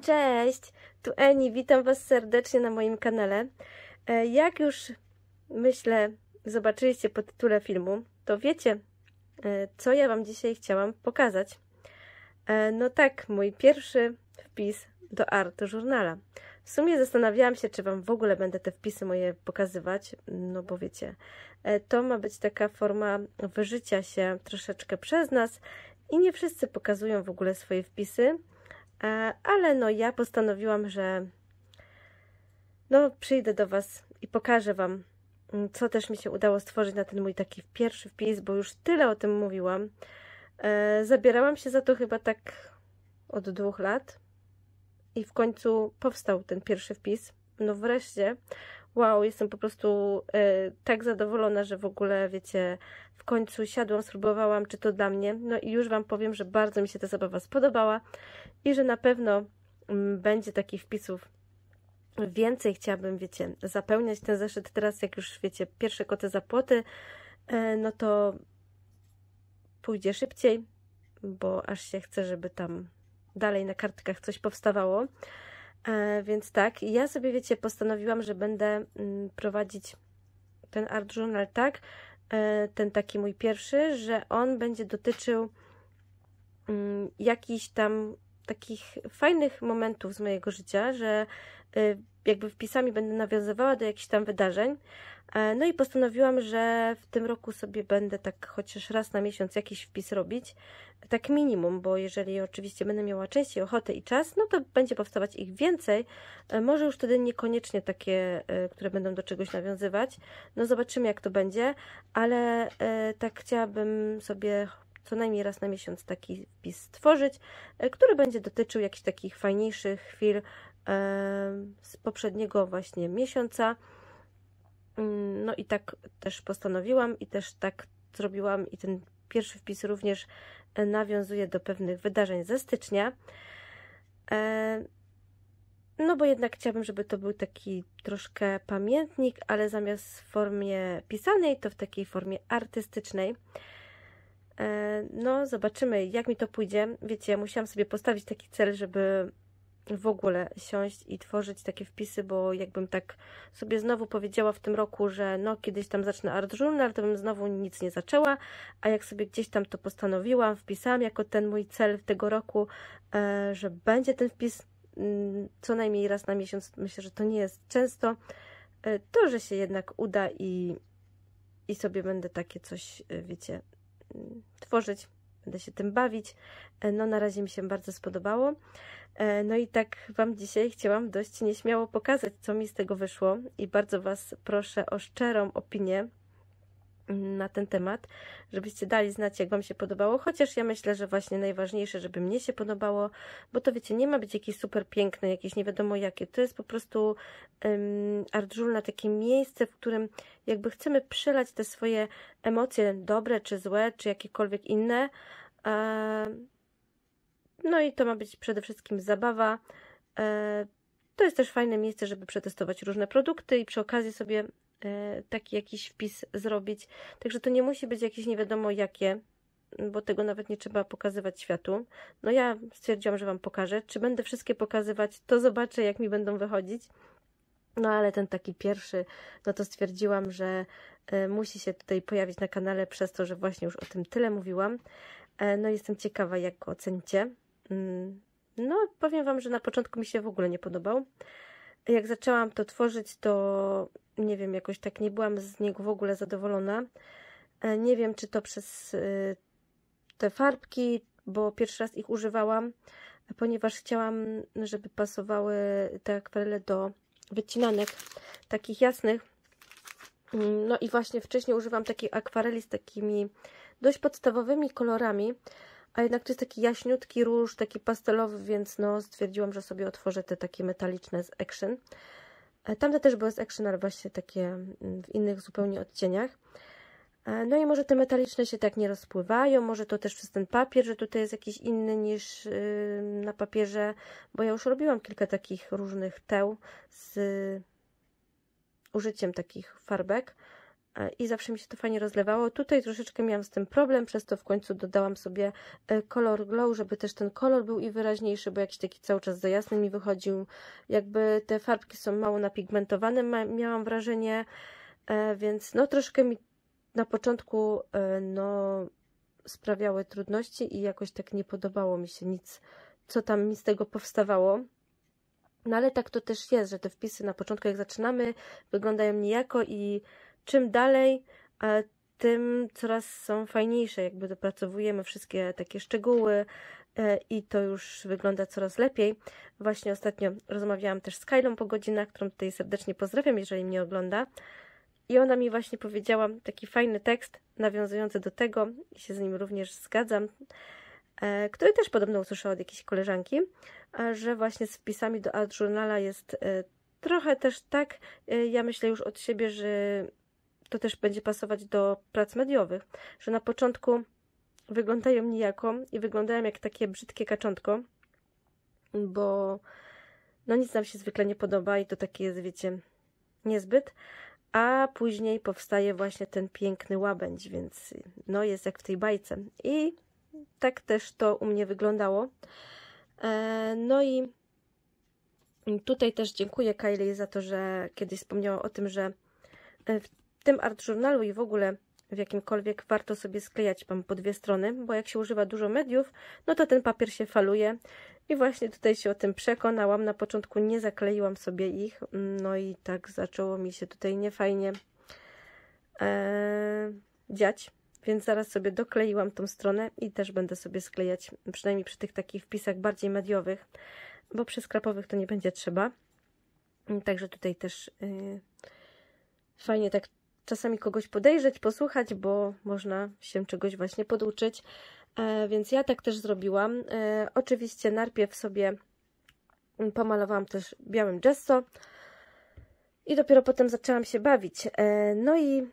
Cześć, tu Eni, witam Was serdecznie na moim kanale. E, jak już myślę, zobaczyliście po tytule filmu, to wiecie, e, co ja Wam dzisiaj chciałam pokazać. E, no tak, mój pierwszy wpis do Art Journala. W sumie zastanawiałam się, czy Wam w ogóle będę te wpisy moje pokazywać, no bo wiecie, e, to ma być taka forma wyżycia się troszeczkę przez nas i nie wszyscy pokazują w ogóle swoje wpisy, e, ale no ja postanowiłam, że no przyjdę do Was i pokażę Wam, mm, co też mi się udało stworzyć na ten mój taki pierwszy wpis, bo już tyle o tym mówiłam. E, zabierałam się za to chyba tak od dwóch lat, i w końcu powstał ten pierwszy wpis. No wreszcie, wow, jestem po prostu y, tak zadowolona, że w ogóle, wiecie, w końcu siadłam, spróbowałam, czy to dla mnie. No i już Wam powiem, że bardzo mi się ta zabawa spodobała i że na pewno y, będzie takich wpisów więcej. Chciałabym, wiecie, zapełniać ten zeszyt teraz, jak już, wiecie, pierwsze koty za płoty, y, no to pójdzie szybciej, bo aż się chce, żeby tam dalej na kartkach coś powstawało. E, więc tak, ja sobie, wiecie, postanowiłam, że będę mm, prowadzić ten art journal tak, e, ten taki mój pierwszy, że on będzie dotyczył mm, jakichś tam takich fajnych momentów z mojego życia, że e, jakby wpisami będę nawiązywała do jakichś tam wydarzeń, E, no i postanowiłam, że w tym roku sobie będę tak chociaż raz na miesiąc jakiś wpis robić, tak minimum, bo jeżeli oczywiście będę miała częściej ochotę i czas, no to będzie powstawać ich więcej. E, może już wtedy niekoniecznie takie, e, które będą do czegoś nawiązywać. No zobaczymy, jak to będzie, ale tak chciałabym sobie co najmniej raz na miesiąc taki wpis stworzyć, który będzie dotyczył jakichś takich fajniejszych chwil z poprzedniego właśnie miesiąca Mm, no i tak też postanowiłam i też tak zrobiłam i ten pierwszy wpis również e, nawiązuje do pewnych wydarzeń ze stycznia. E, no bo jednak chciałabym, żeby to był taki troszkę pamiętnik, ale zamiast w formie pisanej, to w takiej formie artystycznej. E, no, zobaczymy, jak mi to pójdzie. Wiecie, ja musiałam sobie postawić taki cel, żeby w ogóle siąść i tworzyć takie wpisy, bo jakbym tak sobie znowu powiedziała w tym roku, że no kiedyś tam zacznę art journal, to bym znowu nic nie zaczęła, a jak sobie gdzieś tam to postanowiłam, wpisałam jako ten mój cel w tego roku, e, że będzie ten wpis mm, co najmniej raz na miesiąc, myślę, że to nie jest często, e, to, że się jednak uda i, i sobie będę takie coś, e, wiecie, mm, tworzyć, będę się tym bawić. No, na razie mi się bardzo spodobało. E, no i tak Wam dzisiaj chciałam dość nieśmiało pokazać, co mi z tego wyszło i bardzo Was proszę o szczerą opinię na ten temat, żebyście dali znać, jak Wam się podobało, chociaż ja myślę, że właśnie najważniejsze, żeby mnie się podobało, bo to wiecie, nie ma być jakieś super piękne, jakieś nie wiadomo jakie, to jest po prostu um, Art Journal, takie miejsce, w którym jakby chcemy przelać te swoje emocje, dobre czy złe, czy jakiekolwiek inne, um, no i to ma być przede wszystkim zabawa. E, to jest też fajne miejsce, żeby przetestować różne produkty i przy okazji sobie e, taki jakiś wpis zrobić. Także to nie musi być jakieś nie wiadomo jakie, bo tego nawet nie trzeba pokazywać światu. No ja stwierdziłam, że Wam pokażę. Czy będę wszystkie pokazywać, to zobaczę, jak mi będą wychodzić. No ale ten taki pierwszy, no to stwierdziłam, że e, musi się tutaj pojawić na kanale przez to, że właśnie już o tym tyle mówiłam. No jestem ciekawa, jak go ocenicie. No, powiem Wam, że na początku mi się w ogóle nie podobał. Jak zaczęłam to tworzyć, to nie wiem, jakoś tak nie byłam z niego w ogóle zadowolona. E, nie wiem, czy to przez e, te farbki, bo pierwszy raz ich używałam, ponieważ chciałam, żeby pasowały te akwarele do wycinanek takich jasnych. No i właśnie wcześniej używam takiej akwareli z takimi dość podstawowymi kolorami, a jednak to jest taki jaśniutki róż, taki pastelowy, więc no stwierdziłam, że sobie otworzę te takie metaliczne z Action. E, tamte też były z Action, ale właśnie takie mm, w innych zupełnie odcieniach. E, no i może te metaliczne się tak nie rozpływają, może to też przez ten papier, że tutaj jest jakiś inny niż y, na papierze, bo ja już robiłam kilka takich różnych teł z użyciem takich farbek. E, i zawsze mi się to fajnie rozlewało. Tutaj troszeczkę miałam z tym problem, przez to w końcu dodałam sobie e, kolor glow, żeby też ten kolor był i wyraźniejszy, bo jakiś taki cały czas za jasny mi wychodził. Jakby te farbki są mało napigmentowane, miałam wrażenie, e, więc no troszkę mi na początku no sprawiały trudności i jakoś tak nie podobało mi się nic, co tam mi z tego powstawało. No ale tak to też jest, że te wpisy na początku, jak zaczynamy, wyglądają niejako i czym dalej, tym coraz są fajniejsze, jakby dopracowujemy wszystkie takie szczegóły e, i to już wygląda coraz lepiej. Właśnie ostatnio rozmawiałam też z Kylą po godzinach, którą tutaj serdecznie pozdrawiam, jeżeli mnie ogląda. I ona mi właśnie powiedziała taki fajny tekst nawiązujący do tego, i się z nim również zgadzam, e, który też podobno usłyszała od jakiejś koleżanki, że właśnie z wpisami do Art Journala jest e, trochę też tak, ja myślę już od siebie, że to też będzie pasować do prac mediowych, że na początku wyglądają nijako i wyglądają jak takie brzydkie kaczątko, bo no nic nam się zwykle nie podoba i to takie jest, wiecie, niezbyt, a później powstaje właśnie ten piękny łabędź, więc no jest jak w tej bajce. I tak też to u mnie wyglądało. E, no i tutaj też dziękuję Kylie za to, że kiedyś wspomniała o tym, że e, w tym art journalu i w ogóle w jakimkolwiek warto sobie sklejać mam po dwie strony, bo jak się używa dużo mediów, no to ten papier się faluje. I właśnie tutaj się o tym przekonałam. Na początku nie zakleiłam sobie ich, no i tak zaczęło mi się tutaj niefajnie e, dziać. Więc zaraz sobie dokleiłam tą stronę i też będę sobie sklejać, przynajmniej przy tych takich wpisach bardziej mediowych, bo przy skrapowych to nie będzie trzeba. Także tutaj też y, fajnie tak czasami kogoś podejrzeć, posłuchać, bo można się czegoś właśnie poduczyć. E, więc ja tak też zrobiłam. E, oczywiście najpierw sobie pomalowałam też białym gesso i dopiero potem zaczęłam się bawić. E, no i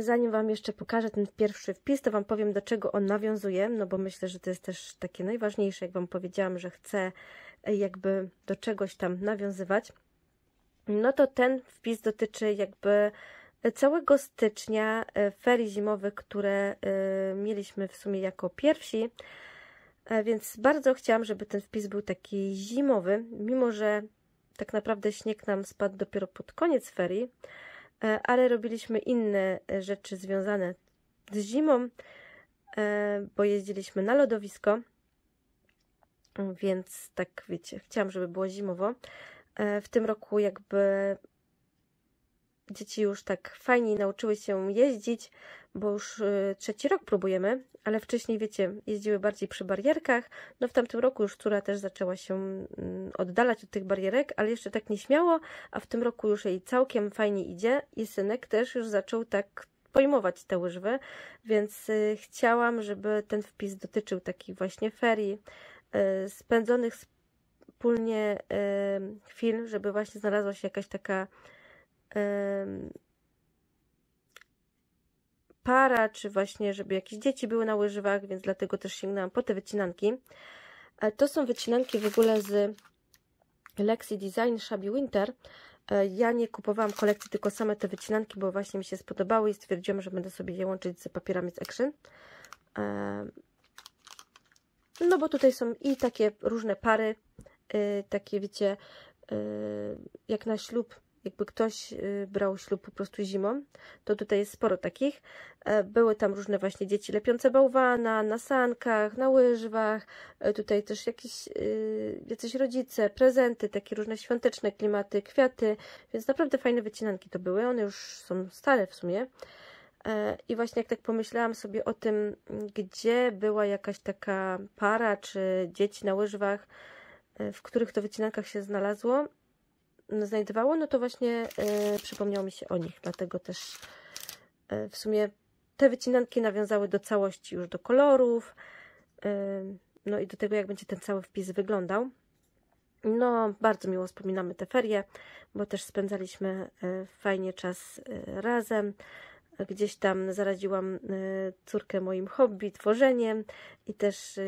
zanim Wam jeszcze pokażę ten pierwszy wpis, to Wam powiem, do czego on nawiązuje, no bo myślę, że to jest też takie najważniejsze, jak Wam powiedziałam, że chcę jakby do czegoś tam nawiązywać. No to ten wpis dotyczy jakby Całego stycznia e, ferii zimowych, które e, mieliśmy w sumie jako pierwsi, e, więc bardzo chciałam, żeby ten wpis był taki zimowy, mimo że tak naprawdę śnieg nam spadł dopiero pod koniec ferii, ale robiliśmy inne rzeczy związane z zimą, bo jeździliśmy na lodowisko, więc tak wiecie, chciałam, żeby było zimowo. W tym roku jakby dzieci już tak fajnie nauczyły się jeździć, bo już y, trzeci rok próbujemy, ale wcześniej, wiecie, jeździły bardziej przy barierkach. No w tamtym roku już córa też zaczęła się mm, oddalać od tych barierek, ale jeszcze tak nieśmiało, a w tym roku już jej całkiem fajnie idzie i synek też już zaczął tak pojmować te łyżwy, więc y, chciałam, żeby ten wpis dotyczył takich właśnie ferii, y, spędzonych wspólnie chwil, żeby właśnie znalazła się jakaś taka para, czy właśnie, żeby jakieś dzieci były na łyżwach, więc dlatego też sięgnęłam po te wycinanki. E, to są wycinanki w ogóle z Lexi Design Shabby Winter. E, ja nie kupowałam kolekcji, tylko same te wycinanki, bo właśnie mi się spodobały i stwierdziłam, że będę sobie je łączyć z papierami z Action. E, no bo tutaj są i takie różne pary, y, takie wiecie, y, jak na ślub jakby ktoś y, brał ślub po prostu zimą, to tutaj jest sporo takich. E, były tam różne właśnie dzieci lepiące bałwana, na sankach, na łyżwach, e, tutaj też jakieś y, jacyś rodzice, prezenty, takie różne świąteczne klimaty, kwiaty, więc naprawdę fajne wycinanki to były, one już są stare w sumie. E, I właśnie jak tak pomyślałam sobie o tym, gdzie była jakaś taka para czy dzieci na łyżwach, w których to wycinankach się znalazło, znajdowało, no to właśnie y, przypomniało mi się o nich, dlatego też y, w sumie te wycinanki nawiązały do całości już do kolorów, y, no i do tego, jak będzie ten cały wpis wyglądał. No, bardzo miło wspominamy te ferie, bo też spędzaliśmy y, fajnie czas y, razem. Gdzieś tam zaraziłam y, córkę moim hobby, tworzeniem i też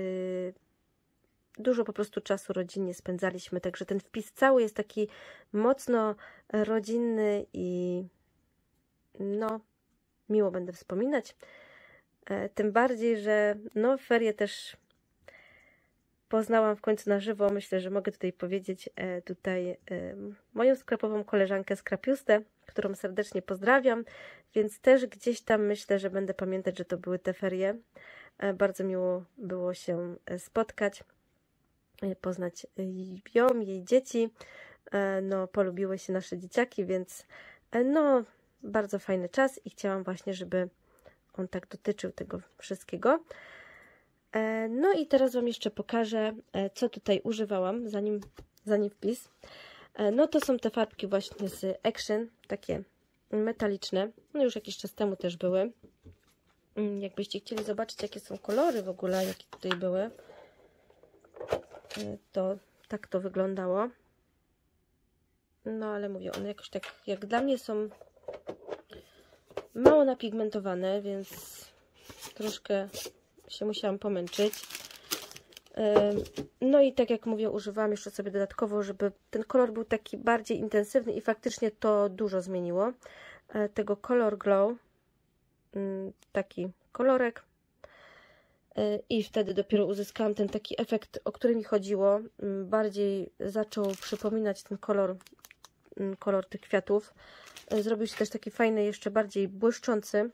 dużo po prostu czasu rodzinnie spędzaliśmy, także ten wpis cały jest taki mocno rodzinny i no, miło będę wspominać. E, tym bardziej, że no, ferie też poznałam w końcu na żywo. Myślę, że mogę tutaj powiedzieć e, tutaj e, moją sklepową koleżankę Skrapiustę, którą serdecznie pozdrawiam, więc też gdzieś tam myślę, że będę pamiętać, że to były te ferie. Bardzo miło było się spotkać. Y, poznać ją, jej dzieci. E, no, polubiły się nasze dzieciaki, więc e, no, bardzo fajny czas i chciałam właśnie, żeby on tak dotyczył tego wszystkiego. E, no i teraz Wam jeszcze pokażę, co tutaj używałam, zanim, zanim wpis. No to są te farbki właśnie z Action, takie metaliczne. No już jakiś czas temu też były. Mm, jakbyście chcieli zobaczyć, jakie są kolory w ogóle, jakie tutaj były, to tak to wyglądało. No ale mówię, one jakoś tak jak dla mnie są mało napigmentowane, więc troszkę się musiałam pomęczyć. No i tak jak mówię, używałam jeszcze sobie dodatkowo, żeby ten kolor był taki bardziej intensywny i faktycznie to dużo zmieniło. E, tego Color Glow, mm, taki kolorek, i wtedy dopiero uzyskałam ten taki efekt, o który mi chodziło. Mm, bardziej zaczął przypominać ten kolor, mm, kolor tych kwiatów. E, zrobił się też taki fajny, jeszcze bardziej błyszczący,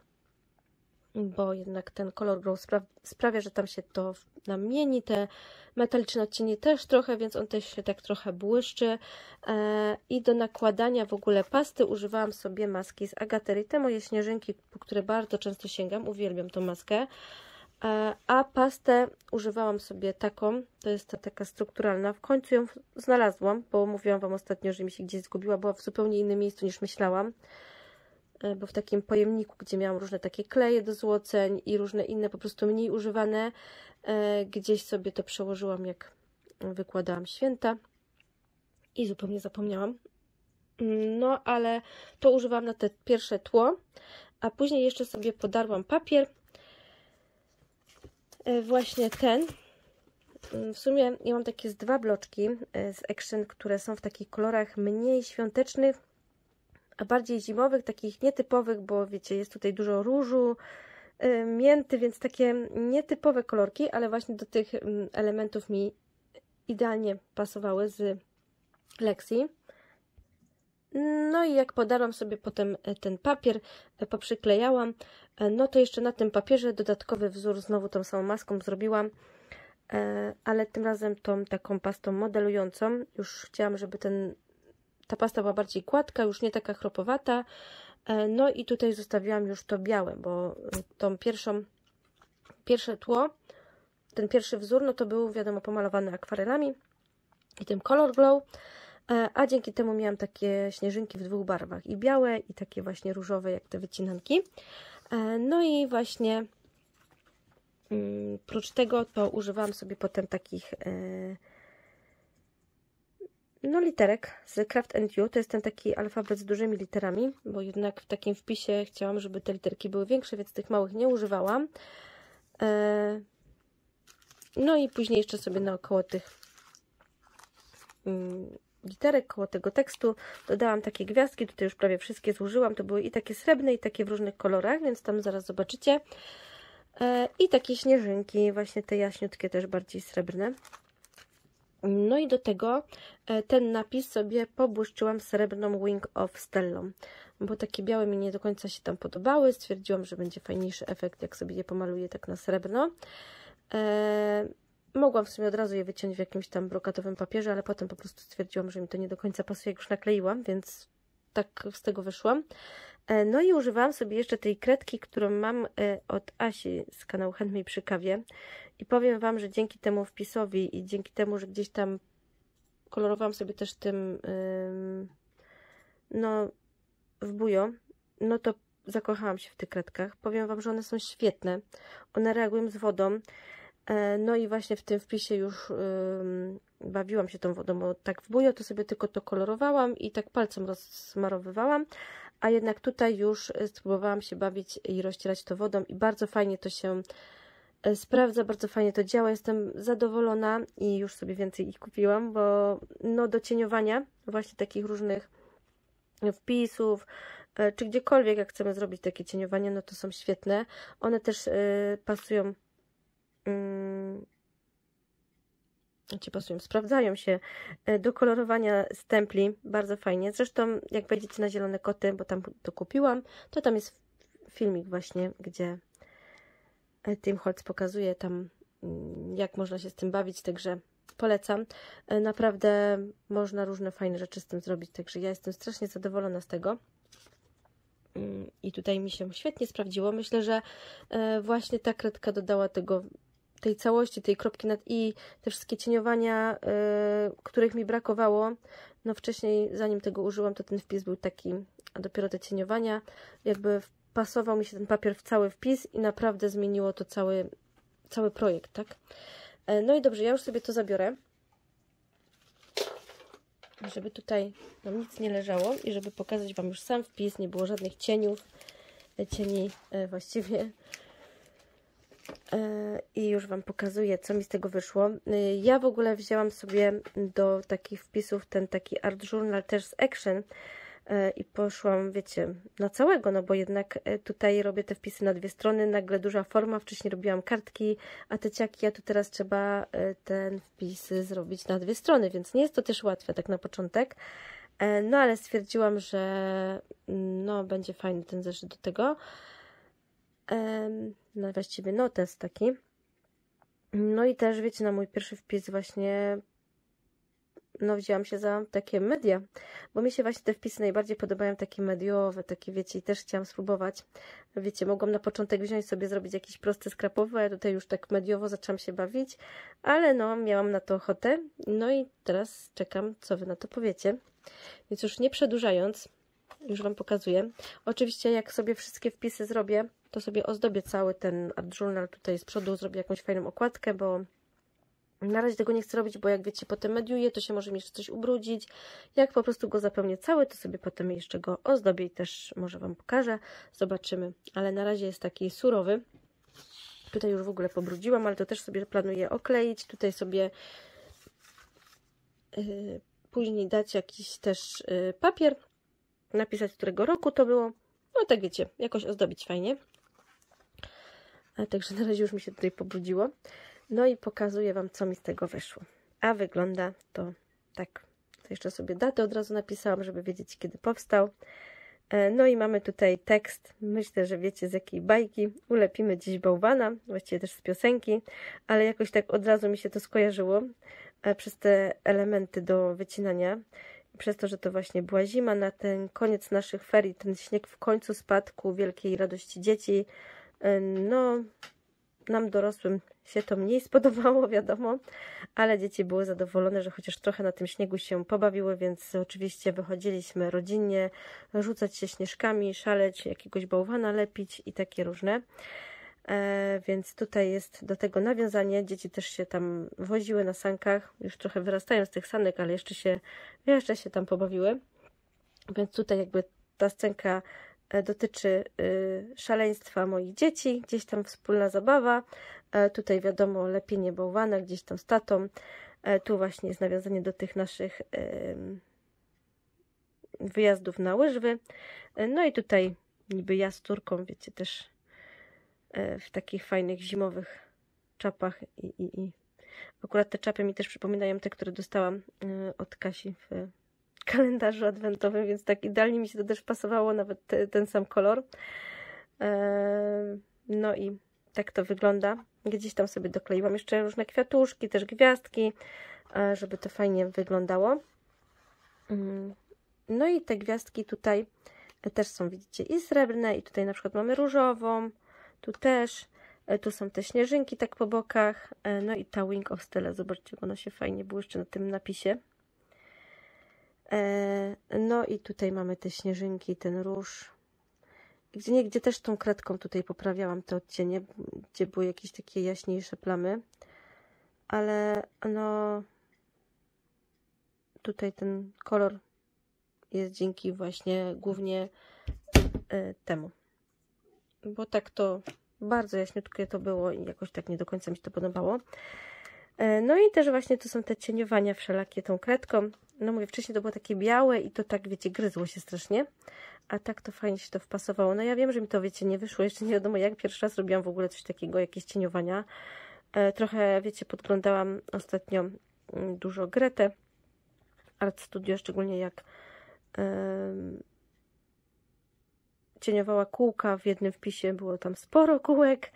bo jednak ten kolor spra sprawia, że tam się to namieni. Te metaliczne odcienie też trochę, więc on też się tak trochę błyszczy. E, I do nakładania w ogóle pasty używałam sobie maski z Agatery. Te moje śnieżynki, po które bardzo często sięgam, uwielbiam tą maskę. A pastę używałam sobie taką, to jest ta taka strukturalna. W końcu ją znalazłam, bo mówiłam Wam ostatnio, że mi się gdzieś zgubiła. Była w zupełnie innym miejscu niż myślałam. E, bo w takim pojemniku, gdzie miałam różne takie kleje do złoceń i różne inne, po prostu mniej używane, e, gdzieś sobie to przełożyłam, jak wykładałam święta. I zupełnie zapomniałam. No, ale to używam na te pierwsze tło. A później jeszcze sobie podarłam papier Y, właśnie ten. Y, w sumie ja mam takie z dwa bloczki y, z Action, które są w takich kolorach mniej świątecznych, a bardziej zimowych, takich nietypowych, bo wiecie, jest tutaj dużo różu, mięty, więc takie nietypowe kolorki, ale właśnie do tych mm, elementów mi idealnie pasowały z Lexi. No i jak podarłam sobie potem e, ten papier, e, poprzyklejałam, e, no to jeszcze na tym papierze dodatkowy wzór znowu tą samą maską zrobiłam, ale tym razem tą taką pastą modelującą. Już chciałam, żeby ten, ta pasta była bardziej gładka, już nie taka chropowata. No i tutaj zostawiłam już to białe, bo tą pierwszą, pierwsze tło, ten pierwszy wzór, no to był wiadomo pomalowany akwarelami i tym Color Glow. E, a dzięki temu miałam takie śnieżynki w dwóch barwach, i białe, i takie właśnie różowe, jak te wycinanki. E, no i właśnie mm, prócz tego to używałam sobie potem takich e, no literek z Craft and You, to jest ten taki alfabet z dużymi literami, bo jednak w takim wpisie chciałam, żeby te literki były większe, więc tych małych nie używałam. No i później jeszcze sobie naokoło tych mm, literek koło tego tekstu. Dodałam takie gwiazdki, tutaj już prawie wszystkie złożyłam. To były i takie srebrne, i takie w różnych kolorach, więc tam zaraz zobaczycie. E, I takie śnieżynki, właśnie te jaśniutkie, też bardziej srebrne. No i do tego e, ten napis sobie pobłyszczyłam srebrną Wing of Stellą, bo takie białe mi nie do końca się tam podobały. Stwierdziłam, że będzie fajniejszy efekt, jak sobie je pomaluję tak na srebrno. E, Mogłam w sumie od razu je wyciąć w jakimś tam brokatowym papierze, ale potem po prostu stwierdziłam, że mi to nie do końca pasuje, jak już nakleiłam, więc tak z tego wyszłam. E, no i używałam sobie jeszcze tej kredki, którą mam e, od Asi z kanału Chętnej przy kawie. I powiem Wam, że dzięki temu wpisowi i dzięki temu, że gdzieś tam kolorowałam sobie też tym no w bujo, no to zakochałam się w tych kredkach. Powiem Wam, że one są świetne. One reagują z wodą. E, no i właśnie w tym wpisie już bawiłam się tą wodą, bo tak w bujo to sobie tylko to kolorowałam i tak palcem rozsmarowywałam, a jednak tutaj już y, spróbowałam się bawić i rozcierać to wodą i bardzo fajnie to się y, sprawdza, bardzo fajnie to działa, jestem zadowolona i już sobie więcej ich kupiłam, bo no do cieniowania właśnie takich różnych wpisów, y, czy gdziekolwiek jak chcemy zrobić takie cieniowanie, no to są świetne. One też pasują Mm. ci znaczy, pasują, sprawdzają się e, do kolorowania stempli, bardzo fajnie. Zresztą jak wejdziecie na Zielone Koty, bo tam to kupiłam, to tam jest filmik właśnie, gdzie e, Tim Holtz pokazuje tam mm, jak można się z tym bawić, także polecam. E, naprawdę można różne fajne rzeczy z tym zrobić, także ja jestem strasznie zadowolona z tego. Mm, I tutaj mi się świetnie sprawdziło. Myślę, że właśnie ta kredka dodała tego tej całości, tej kropki nad i, te wszystkie cieniowania, y, których mi brakowało, no wcześniej, zanim tego użyłam, to ten wpis był taki, a dopiero te cieniowania, jakby wpasował mi się ten papier w cały wpis i naprawdę zmieniło to cały, cały projekt, tak? E, no i dobrze, ja już sobie to zabiorę, żeby tutaj nam nic nie leżało i żeby pokazać Wam już sam wpis, nie było żadnych cieniów, e, cieni e, właściwie i już Wam pokazuję, co mi z tego wyszło. Y, ja w ogóle wzięłam sobie do takich wpisów ten taki art journal też z Action y, i poszłam, wiecie, na całego, no bo jednak y, tutaj robię te wpisy na dwie strony, nagle duża forma, wcześniej robiłam kartki, a te ciaki, a tu teraz trzeba ten wpis zrobić na dwie strony, więc nie jest to też łatwe tak na początek. No ale stwierdziłam, że mm, no będzie fajny ten zeszyt do tego no właściwie notes taki. No i też, wiecie, na mój pierwszy wpis właśnie no wzięłam się za takie media, bo mi się właśnie te wpisy najbardziej podobają takie mediowe, takie wiecie, i też chciałam spróbować. Wiecie, mogłam na początek wziąć sobie, zrobić jakieś proste skrapowe, ja tutaj już tak mediowo zaczęłam się bawić, ale no, miałam na to ochotę, no i teraz czekam, co Wy na to powiecie. Więc już nie przedłużając, już Wam pokazuję. Oczywiście jak sobie wszystkie wpisy zrobię, to sobie ozdobię cały ten art journal tutaj z przodu, zrobię jakąś fajną okładkę, bo na razie tego nie chcę robić, bo jak wiecie, potem mediuję, to się może mi jeszcze coś ubrudzić. Jak po prostu go zapełnię cały, to sobie potem jeszcze go ozdobię i też może Wam pokażę. Zobaczymy. Ale na razie jest taki surowy. Tutaj już w ogóle pobrudziłam, ale to też sobie planuję okleić. Tutaj sobie yy, później dać jakiś też yy, papier, napisać, którego roku to było. No tak wiecie, jakoś ozdobić fajnie także na razie już mi się tutaj pobrudziło. No i pokazuję Wam, co mi z tego wyszło. A wygląda to tak. To jeszcze sobie datę od razu napisałam, żeby wiedzieć, kiedy powstał. E, no i mamy tutaj tekst, myślę, że wiecie z jakiej bajki. Ulepimy dziś bałwana, właściwie też z piosenki, ale jakoś tak od razu mi się to skojarzyło e, przez te elementy do wycinania. Przez to, że to właśnie była zima, na ten koniec naszych ferii, ten śnieg w końcu spadku wielkiej radości dzieci. E, no, nam dorosłym się to mniej spodobało, wiadomo, ale dzieci były zadowolone, że chociaż trochę na tym śniegu się pobawiły, więc oczywiście wychodziliśmy rodzinnie, rzucać się śnieżkami, szaleć, jakiegoś bałwana lepić i takie różne. E, więc tutaj jest do tego nawiązanie. Dzieci też się tam woziły na sankach, już trochę wyrastają z tych sanek, ale jeszcze się, jeszcze się tam pobawiły. Więc tutaj jakby ta scenka E, dotyczy e, szaleństwa moich dzieci, gdzieś tam wspólna zabawa. E, tutaj wiadomo, lepienie bałwana gdzieś tam z tatą. Tu właśnie jest nawiązanie do tych naszych wyjazdów na łyżwy. No i tutaj niby ja z córką, wiecie, też w takich fajnych zimowych czapach i, i, i. Akurat te czapy mi też przypominają te, które dostałam od Kasi w kalendarzu adwentowym, więc tak idealnie mi się to też pasowało, nawet te, ten sam kolor. E, no i tak to wygląda. Gdzieś tam sobie dokleiłam jeszcze różne kwiatuszki, też gwiazdki, e, żeby to fajnie wyglądało. Mm, no i te gwiazdki tutaj też są, widzicie, i srebrne, i tutaj na przykład mamy różową, tu też, e, tu są te śnieżynki tak po bokach, no i ta Wing of Stella, zobaczcie, ona się fajnie błyszczy na tym napisie. E, no i tutaj mamy te śnieżynki, ten róż. Gdzie niegdzie też tą kredką tutaj poprawiałam te odcienie, gdzie były jakieś takie jaśniejsze plamy. Ale no tutaj ten kolor jest dzięki właśnie głównie e, temu. Bo tak to bardzo jaśniutkie to było i jakoś tak nie do końca mi się to podobało. E, no i też właśnie to są te cieniowania wszelakie tą kredką no mówię, wcześniej to było takie białe i to tak, wiecie, gryzło się strasznie, a tak to fajnie się to wpasowało. No ja wiem, że mi to, wiecie, nie wyszło, jeszcze nie wiadomo jak, pierwszy raz robiłam w ogóle coś takiego, jakieś cieniowania. E, trochę, wiecie, podglądałam ostatnio mm, dużo Gretę, Art Studio, szczególnie jak e, cieniowała kółka, w jednym wpisie było tam sporo kółek,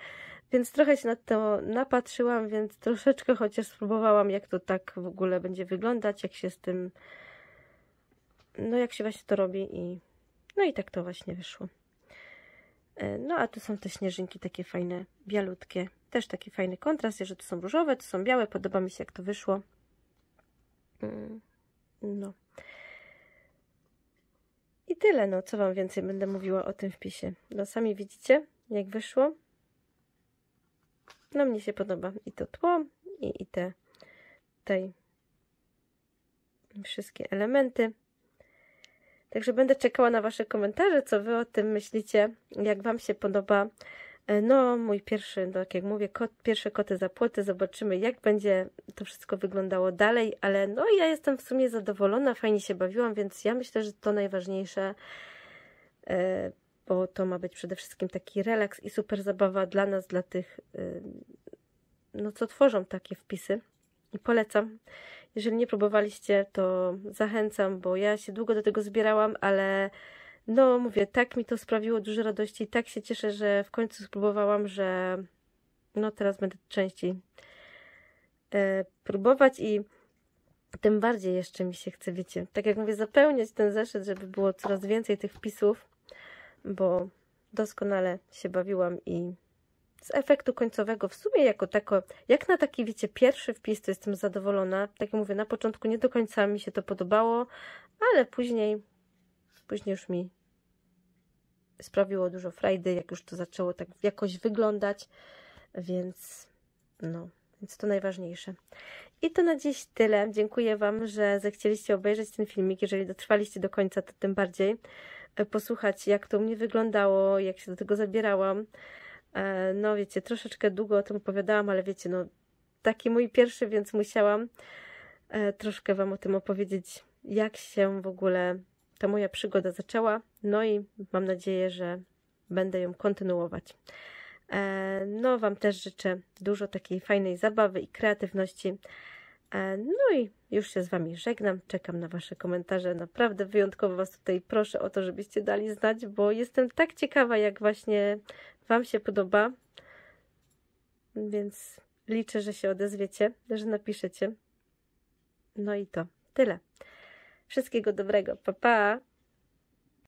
więc trochę się na to napatrzyłam, więc troszeczkę chociaż spróbowałam, jak to tak w ogóle będzie wyglądać, jak się z tym, no jak się właśnie to robi i no i tak to właśnie wyszło. E, no a tu są te śnieżynki takie fajne, bialutkie. Też taki fajny kontrast, że tu są różowe, tu są białe. Podoba mi się, jak to wyszło. Mm, no. I tyle, no co Wam więcej będę mówiła o tym wpisie. No sami widzicie, jak wyszło. No mnie się podoba i to tło, i, i te tutaj wszystkie elementy. Także będę czekała na Wasze komentarze, co Wy o tym myślicie, jak Wam się podoba. E, no, mój pierwszy, no, tak jak mówię, kot, pierwsze koty za płoty. Zobaczymy, jak będzie to wszystko wyglądało dalej, ale no, ja jestem w sumie zadowolona, fajnie się bawiłam, więc ja myślę, że to najważniejsze. E, bo to ma być przede wszystkim taki relaks i super zabawa dla nas, dla tych, y, no co tworzą takie wpisy. I polecam. Jeżeli nie próbowaliście, to zachęcam, bo ja się długo do tego zbierałam, ale no mówię, tak mi to sprawiło dużo radości i tak się cieszę, że w końcu spróbowałam, że no teraz będę częściej y, próbować i tym bardziej jeszcze mi się chce, wiecie, tak jak mówię, zapełniać ten zeszyt, żeby było coraz więcej tych wpisów bo doskonale się bawiłam i z efektu końcowego w sumie jako tako, jak na taki, wiecie, pierwszy wpis, to jestem zadowolona. Tak jak mówię, na początku nie do końca mi się to podobało, ale później, później już mi sprawiło dużo frajdy, jak już to zaczęło tak jakoś wyglądać, więc no, więc to najważniejsze. I to na dziś tyle. Dziękuję Wam, że zechcieliście obejrzeć ten filmik. Jeżeli dotrwaliście do końca, to tym bardziej. E, posłuchać, jak to u mnie wyglądało, jak się do tego zabierałam. E, no wiecie, troszeczkę długo o tym opowiadałam, ale wiecie, no taki mój pierwszy, więc musiałam e, troszkę Wam o tym opowiedzieć, jak się w ogóle ta moja przygoda zaczęła. No i mam nadzieję, że będę ją kontynuować. No, Wam też życzę dużo takiej fajnej zabawy i kreatywności. No i już się z Wami żegnam, czekam na Wasze komentarze. Naprawdę wyjątkowo Was tutaj proszę o to, żebyście dali znać, bo jestem tak ciekawa, jak właśnie Wam się podoba. Więc liczę, że się odezwiecie, że napiszecie. No i to. Tyle. Wszystkiego dobrego. Pa, pa!